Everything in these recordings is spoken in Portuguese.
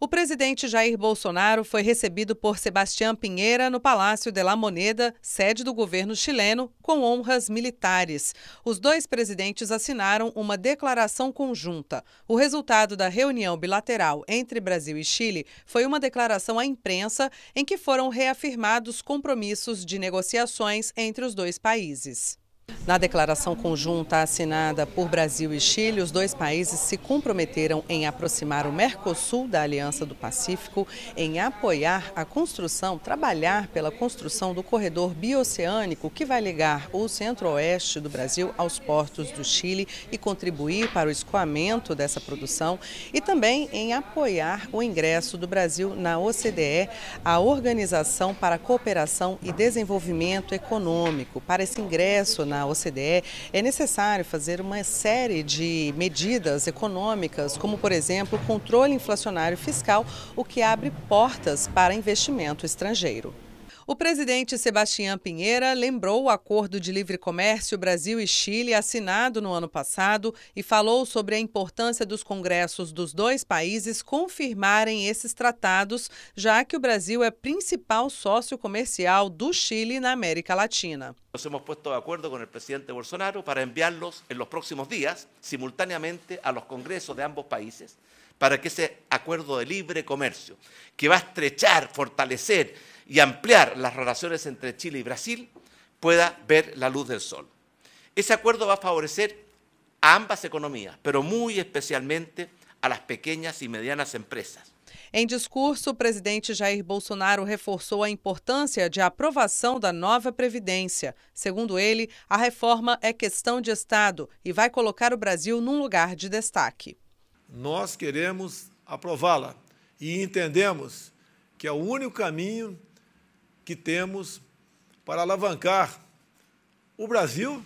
O presidente Jair Bolsonaro foi recebido por Sebastião Pinheira no Palácio de La Moneda, sede do governo chileno, com honras militares. Os dois presidentes assinaram uma declaração conjunta. O resultado da reunião bilateral entre Brasil e Chile foi uma declaração à imprensa em que foram reafirmados compromissos de negociações entre os dois países. Na declaração conjunta assinada por Brasil e Chile, os dois países se comprometeram em aproximar o Mercosul da Aliança do Pacífico, em apoiar a construção, trabalhar pela construção do corredor bioceânico que vai ligar o centro-oeste do Brasil aos portos do Chile e contribuir para o escoamento dessa produção, e também em apoiar o ingresso do Brasil na OCDE, a Organização para a Cooperação e Desenvolvimento Econômico. Para esse ingresso na OCDE, OCDE, é necessário fazer uma série de medidas econômicas, como, por exemplo, controle inflacionário fiscal, o que abre portas para investimento estrangeiro. O presidente Sebastião Pinheira lembrou o acordo de livre comércio Brasil e Chile assinado no ano passado e falou sobre a importância dos congressos dos dois países confirmarem esses tratados, já que o Brasil é principal sócio comercial do Chile na América Latina. Nós hemos puesto de acordo com o presidente Bolsonaro para enviarlos en los próximos días simultaneamente a los congresos de ambos países para que ese acuerdo de libre comercio, que va a estrechar, fortalecer y ampliar las relaciones entre Chile y Brasil, pueda ver la luz del sol. Ese acuerdo va a favorecer a ambas economías, pero muy especialmente a las pequeñas y medianas empresas. Em discurso, o presidente Jair Bolsonaro reforçou a importância de aprovação da nova Previdência. Segundo ele, a reforma é questão de Estado e vai colocar o Brasil num lugar de destaque. Nós queremos aprová-la e entendemos que é o único caminho que temos para alavancar o Brasil,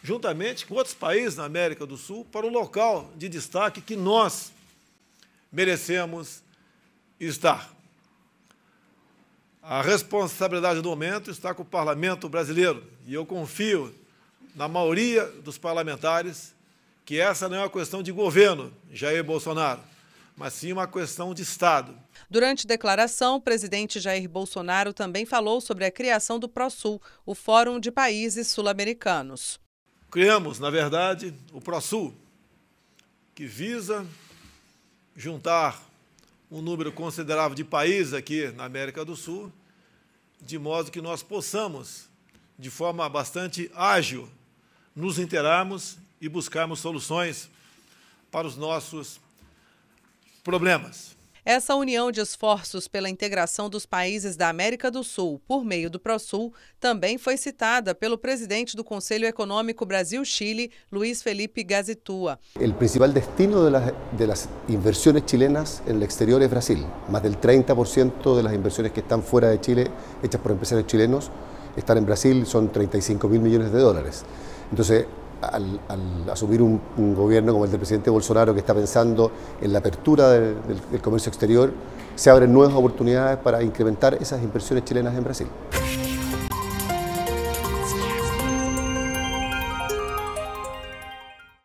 juntamente com outros países na América do Sul, para um local de destaque que nós merecemos estar. A responsabilidade do momento está com o parlamento brasileiro e eu confio na maioria dos parlamentares que essa não é uma questão de governo, Jair Bolsonaro mas sim uma questão de Estado. Durante declaração, o presidente Jair Bolsonaro também falou sobre a criação do PROSUL, o Fórum de Países Sul-Americanos. Criamos, na verdade, o PROSUL, que visa juntar um número considerável de países aqui na América do Sul, de modo que nós possamos, de forma bastante ágil, nos interarmos e buscarmos soluções para os nossos problemas. Essa união de esforços pela integração dos países da América do Sul por meio do Prosul também foi citada pelo presidente do Conselho Econômico Brasil-Chile, Luiz Felipe Gazitua. O principal destino de las, inversiones chilenas en el exterior es Brasil. Mais del 30% de las inversiones que están fuera de Chile, hechas por empresarios chilenos, están en Brasil, son 35 mil millones de dólares. Entonces, al, asumir un, gobierno como el del presidente Bolsonaro que está pensando en la apertura del comercio exterior, se abren nuevas oportunidades para incrementar esas inversiones chilenas en Brasil.